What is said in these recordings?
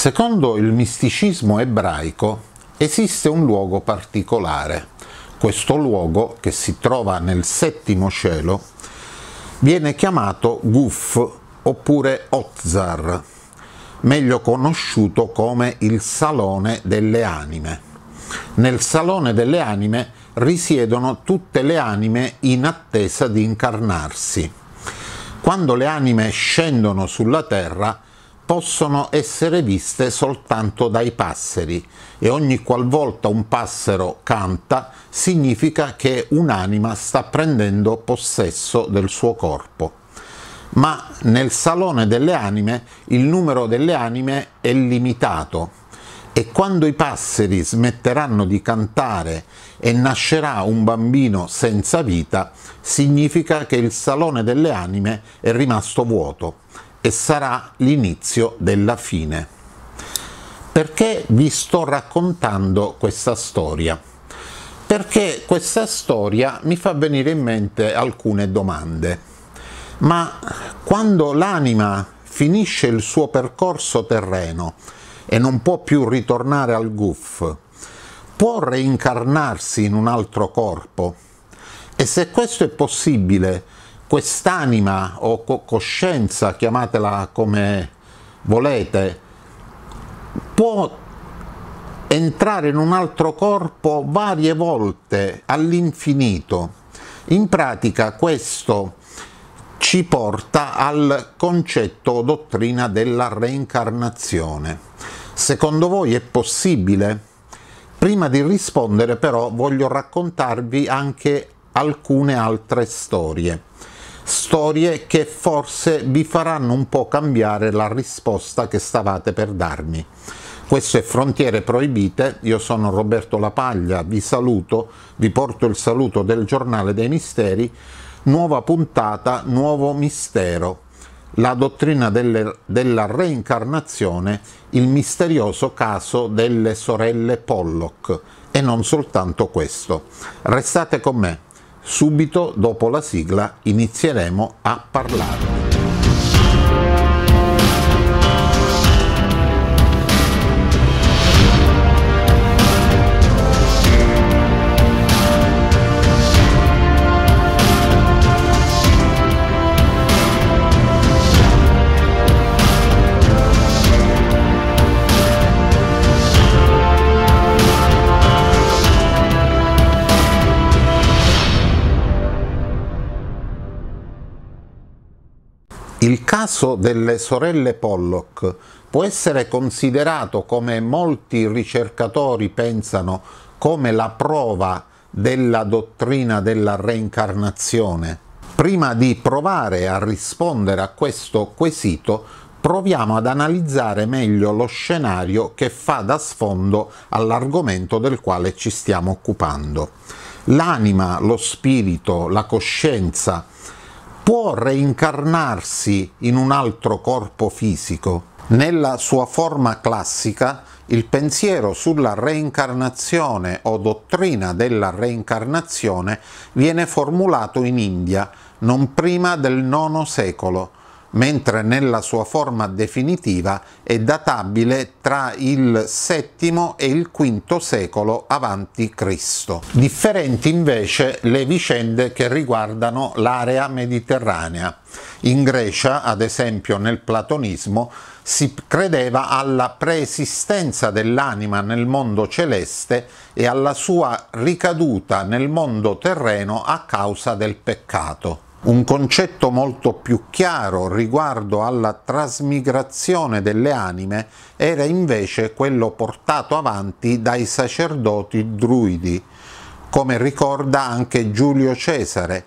Secondo il misticismo ebraico esiste un luogo particolare. Questo luogo, che si trova nel settimo cielo, viene chiamato Guf oppure Ozar, meglio conosciuto come il Salone delle Anime. Nel Salone delle Anime risiedono tutte le anime in attesa di incarnarsi. Quando le anime scendono sulla terra, possono essere viste soltanto dai passeri e ogni qualvolta un passero canta significa che un'anima sta prendendo possesso del suo corpo. Ma nel salone delle anime il numero delle anime è limitato e quando i passeri smetteranno di cantare e nascerà un bambino senza vita, significa che il salone delle anime è rimasto vuoto e sarà l'inizio della fine. Perché vi sto raccontando questa storia? Perché questa storia mi fa venire in mente alcune domande. Ma quando l'anima finisce il suo percorso terreno e non può più ritornare al guff, può reincarnarsi in un altro corpo? E se questo è possibile, quest'anima o co- coscienza, chiamatela come volete, può entrare in un altro corpo varie volte all'infinito. In pratica questo ci porta al concetto o dottrina della reincarnazione. Secondo voi è possibile? Prima di rispondere però voglio raccontarvi anche alcune altre storie storie che forse vi faranno un po' cambiare la risposta che stavate per darmi. Questo è Frontiere Proibite, io sono Roberto Lapaglia, vi saluto, vi porto il saluto del Giornale dei Misteri, nuova puntata, nuovo mistero, la dottrina delle, della reincarnazione, il misterioso caso delle sorelle Pollock e non soltanto questo. Restate con me. Subito dopo la sigla inizieremo a parlarne. Il caso delle sorelle Pollock può essere considerato, come molti ricercatori pensano, come la prova della dottrina della reincarnazione. Prima di provare a rispondere a questo quesito, proviamo ad analizzare meglio lo scenario che fa da sfondo all'argomento del quale ci stiamo occupando. L'anima, lo spirito, la coscienza, può reincarnarsi in un altro corpo fisico. Nella sua forma classica, il pensiero sulla reincarnazione o dottrina della reincarnazione viene formulato in India non prima del IX secolo, mentre nella sua forma definitiva è databile tra il VII e il V secolo a.C. Differenti invece le vicende che riguardano l'area mediterranea. In Grecia, ad esempio nel platonismo, si credeva alla preesistenza dell'anima nel mondo celeste e alla sua ricaduta nel mondo terreno a causa del peccato. Un concetto molto più chiaro riguardo alla trasmigrazione delle anime era invece quello portato avanti dai sacerdoti druidi, come ricorda anche Giulio Cesare,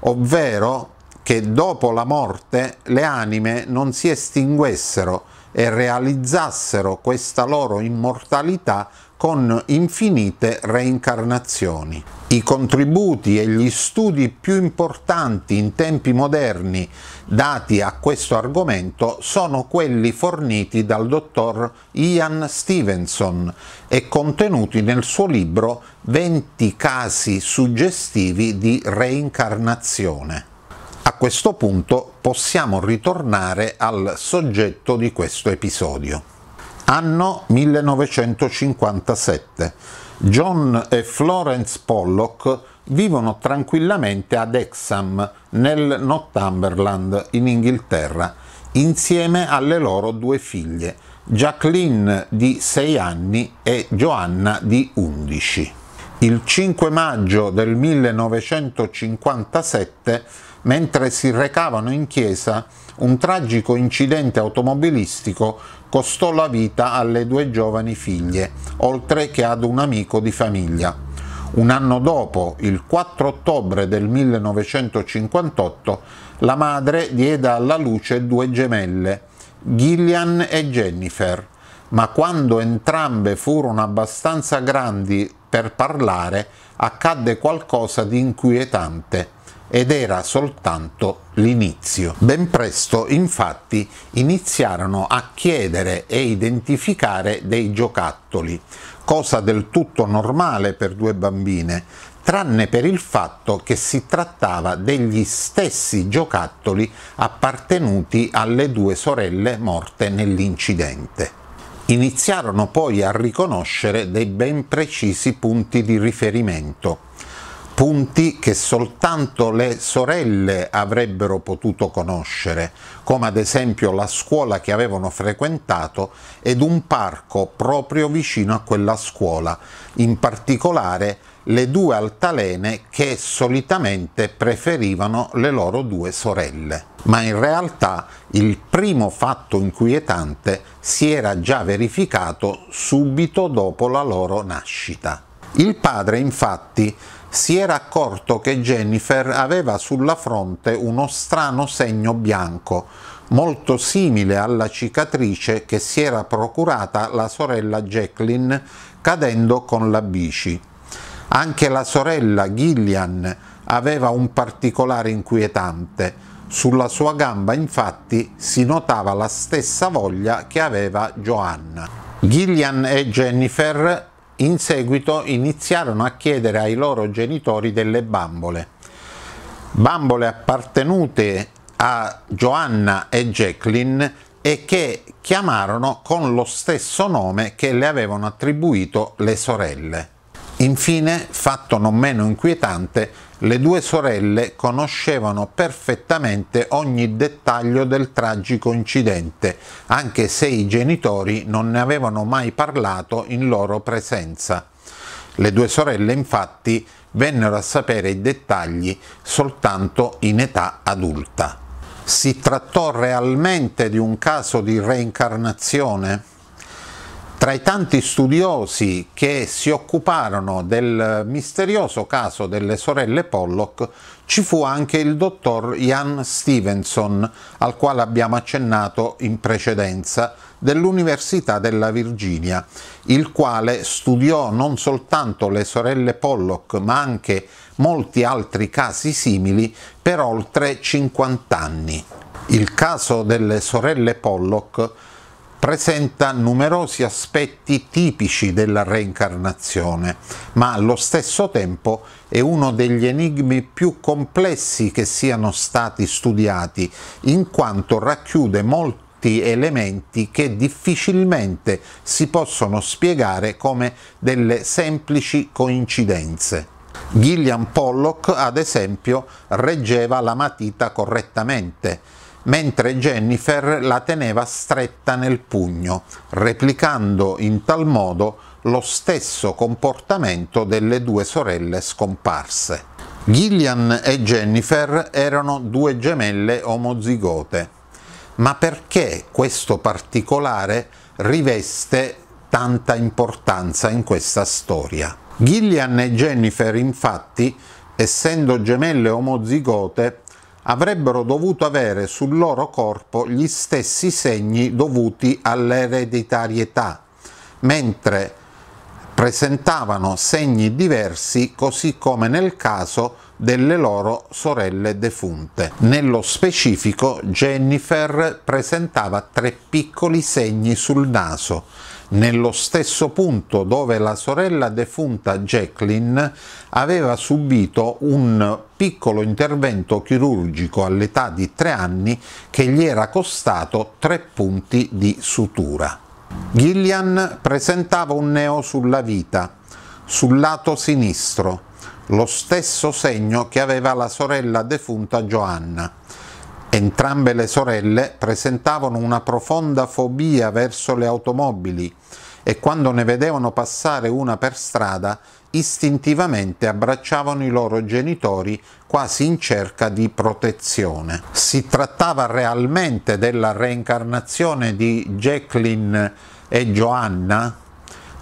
ovvero che dopo la morte le anime non si estinguessero, e realizzassero questa loro immortalità con infinite reincarnazioni. I contributi e gli studi più importanti in tempi moderni dati a questo argomento sono quelli forniti dal dottor Ian Stevenson e contenuti nel suo libro 20 casi suggestivi di reincarnazione. A questo punto possiamo ritornare al soggetto di questo episodio. Anno 1957. John e Florence Pollock vivono tranquillamente ad Exham, nel Northumberland, in Inghilterra, insieme alle loro due figlie, Jacqueline di 6 anni e Joanna di 11. Il 5 maggio del 1957 mentre si recavano in chiesa, un tragico incidente automobilistico costò la vita alle due giovani figlie, oltre che ad un amico di famiglia. Un anno dopo, il 4 ottobre del 1958, la madre diede alla luce due gemelle, Gillian e Jennifer, ma quando entrambe furono abbastanza grandi per parlare, accadde qualcosa di inquietante ed era soltanto l'inizio. Ben presto infatti iniziarono a chiedere e identificare dei giocattoli, cosa del tutto normale per due bambine, tranne per il fatto che si trattava degli stessi giocattoli appartenuti alle due sorelle morte nell'incidente. Iniziarono poi a riconoscere dei ben precisi punti di riferimento, punti che soltanto le sorelle avrebbero potuto conoscere, come ad esempio la scuola che avevano frequentato ed un parco proprio vicino a quella scuola, in particolare le due altalene che solitamente preferivano le loro due sorelle. Ma in realtà il primo fatto inquietante si era già verificato subito dopo la loro nascita. Il padre infatti si era accorto che Jennifer aveva sulla fronte uno strano segno bianco, molto simile alla cicatrice che si era procurata la sorella Jacqueline cadendo con la bici. Anche la sorella Gillian aveva un particolare inquietante. Sulla sua gamba infatti si notava la stessa voglia che aveva Joanna. Gillian e Jennifer in seguito iniziarono a chiedere ai loro genitori delle bambole, bambole appartenute a Joanna e Jacqueline e che chiamarono con lo stesso nome che le avevano attribuito le sorelle. Infine, fatto non meno inquietante, le due sorelle conoscevano perfettamente ogni dettaglio del tragico incidente, anche se i genitori non ne avevano mai parlato in loro presenza. Le due sorelle infatti vennero a sapere i dettagli soltanto in età adulta. Si trattò realmente di un caso di reincarnazione? Tra i tanti studiosi che si occuparono del misterioso caso delle sorelle Pollock ci fu anche il dottor Ian Stevenson, al quale abbiamo accennato in precedenza, dell'Università della Virginia, il quale studiò non soltanto le sorelle Pollock ma anche molti altri casi simili per oltre 50 anni. Il caso delle sorelle Pollock presenta numerosi aspetti tipici della reincarnazione, ma allo stesso tempo è uno degli enigmi più complessi che siano stati studiati, in quanto racchiude molti elementi che difficilmente si possono spiegare come delle semplici coincidenze. Gillian Pollock, ad esempio, reggeva la matita correttamente, mentre Jennifer la teneva stretta nel pugno, replicando in tal modo lo stesso comportamento delle due sorelle scomparse. Gillian e Jennifer erano due gemelle omozigote, ma perché questo particolare riveste tanta importanza in questa storia? Gillian e Jennifer infatti, essendo gemelle omozigote, avrebbero dovuto avere sul loro corpo gli stessi segni dovuti all'ereditarietà, mentre presentavano segni diversi così come nel caso delle loro sorelle defunte. Nello specifico Jennifer presentava tre piccoli segni sul naso, nello stesso punto dove la sorella defunta Jacqueline aveva subito un piccolo intervento chirurgico all'età di tre anni che gli era costato tre punti di sutura. Gillian presentava un neo sulla vita, sul lato sinistro, lo stesso segno che aveva la sorella defunta Joanna Entrambe le sorelle presentavano una profonda fobia verso le automobili e quando ne vedevano passare una per strada istintivamente abbracciavano i loro genitori quasi in cerca di protezione. Si trattava realmente della reincarnazione di Jacqueline e Joanna?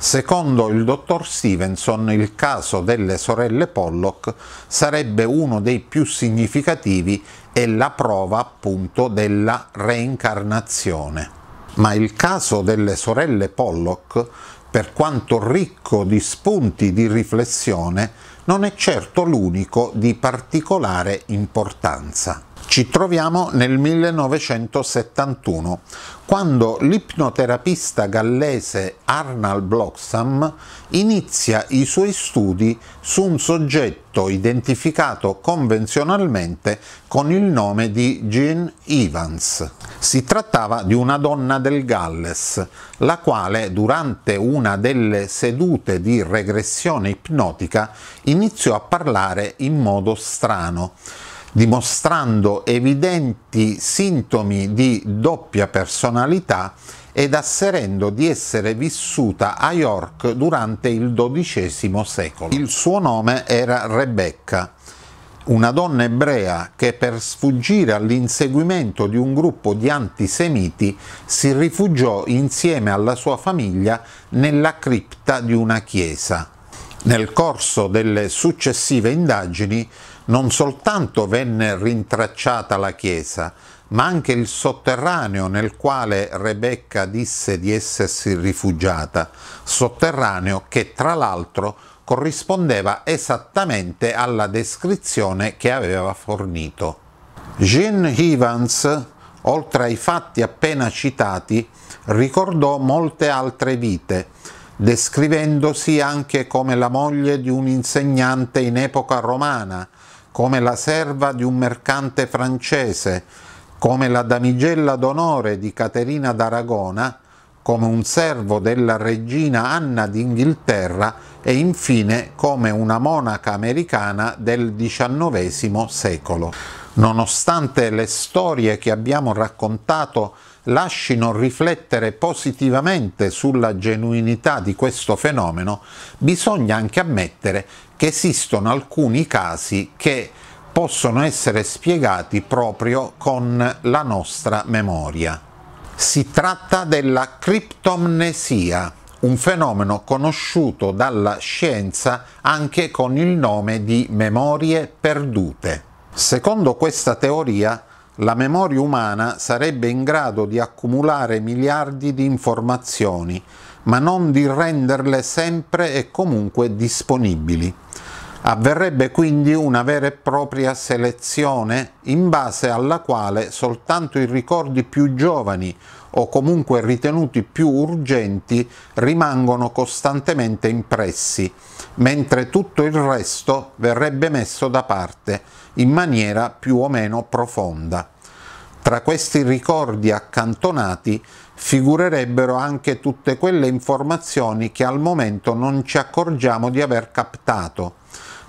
Secondo il dottor Stevenson il caso delle sorelle Pollock sarebbe uno dei più significativi e la prova appunto della reincarnazione. Ma il caso delle sorelle Pollock, per quanto ricco di spunti di riflessione, non è certo l'unico di particolare importanza. Ci troviamo nel 1971, quando l'ipnoterapista gallese Arnold Bloxham inizia i suoi studi su un soggetto identificato convenzionalmente con il nome di Jean Evans. Si trattava di una donna del Galles, la quale durante una delle sedute di regressione ipnotica iniziò a parlare in modo strano dimostrando evidenti sintomi di doppia personalità ed asserendo di essere vissuta a York durante il XII secolo. Il suo nome era Rebecca, una donna ebrea che per sfuggire all'inseguimento di un gruppo di antisemiti si rifugiò insieme alla sua famiglia nella cripta di una chiesa. Nel corso delle successive indagini non soltanto venne rintracciata la chiesa, ma anche il sotterraneo nel quale Rebecca disse di essersi rifugiata, sotterraneo che tra l'altro corrispondeva esattamente alla descrizione che aveva fornito. Jean Evans, oltre ai fatti appena citati, ricordò molte altre vite, descrivendosi anche come la moglie di un insegnante in epoca romana, come la serva di un mercante francese, come la damigella d'onore di Caterina d'Aragona, come un servo della regina Anna d'Inghilterra e infine come una monaca americana del XIX secolo. Nonostante le storie che abbiamo raccontato lasciano riflettere positivamente sulla genuinità di questo fenomeno, bisogna anche ammettere che esistono alcuni casi che possono essere spiegati proprio con la nostra memoria. Si tratta della criptomnesia, un fenomeno conosciuto dalla scienza anche con il nome di memorie perdute. Secondo questa teoria, la memoria umana sarebbe in grado di accumulare miliardi di informazioni, ma non di renderle sempre e comunque disponibili. Avverrebbe quindi una vera e propria selezione in base alla quale soltanto i ricordi più giovani o comunque ritenuti più urgenti rimangono costantemente impressi, mentre tutto il resto verrebbe messo da parte in maniera più o meno profonda. Tra questi ricordi accantonati figurerebbero anche tutte quelle informazioni che al momento non ci accorgiamo di aver captato,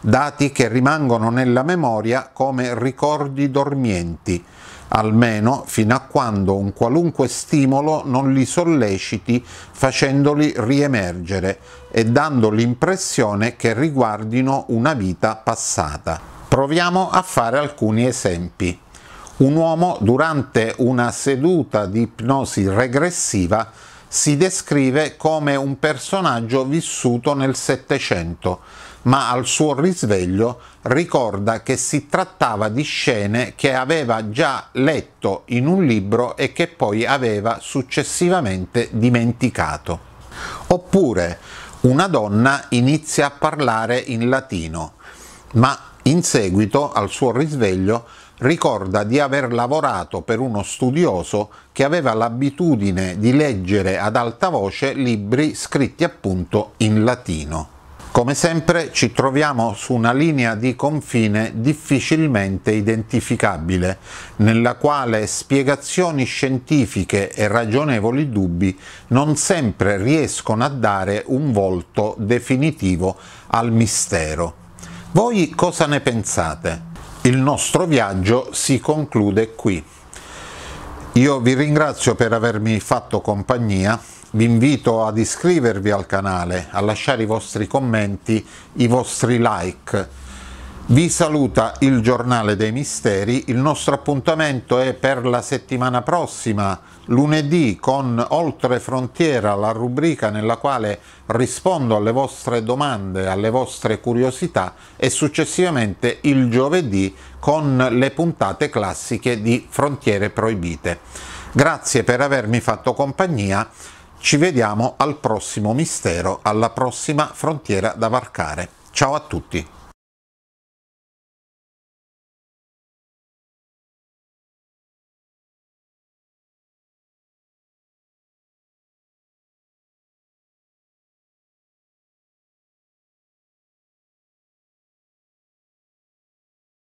dati che rimangono nella memoria come ricordi dormienti, almeno fino a quando un qualunque stimolo non li solleciti facendoli riemergere e dando l'impressione che riguardino una vita passata. Proviamo a fare alcuni esempi un uomo durante una seduta di ipnosi regressiva si descrive come un personaggio vissuto nel Settecento, ma al suo risveglio ricorda che si trattava di scene che aveva già letto in un libro e che poi aveva successivamente dimenticato. Oppure una donna inizia a parlare in latino, ma in seguito al suo risveglio ricorda di aver lavorato per uno studioso che aveva l'abitudine di leggere ad alta voce libri scritti appunto in latino. Come sempre ci troviamo su una linea di confine difficilmente identificabile, nella quale spiegazioni scientifiche e ragionevoli dubbi non sempre riescono a dare un volto definitivo al mistero. Voi cosa ne pensate? Il nostro viaggio si conclude qui. Io vi ringrazio per avermi fatto compagnia, vi invito ad iscrivervi al canale, a lasciare i vostri commenti, i vostri like. Vi saluta il Giornale dei Misteri, il nostro appuntamento è per la settimana prossima, lunedì con Oltre Frontiera, la rubrica nella quale rispondo alle vostre domande, alle vostre curiosità e successivamente il giovedì con le puntate classiche di Frontiere Proibite. Grazie per avermi fatto compagnia, ci vediamo al prossimo mistero, alla prossima frontiera da varcare. Ciao a tutti!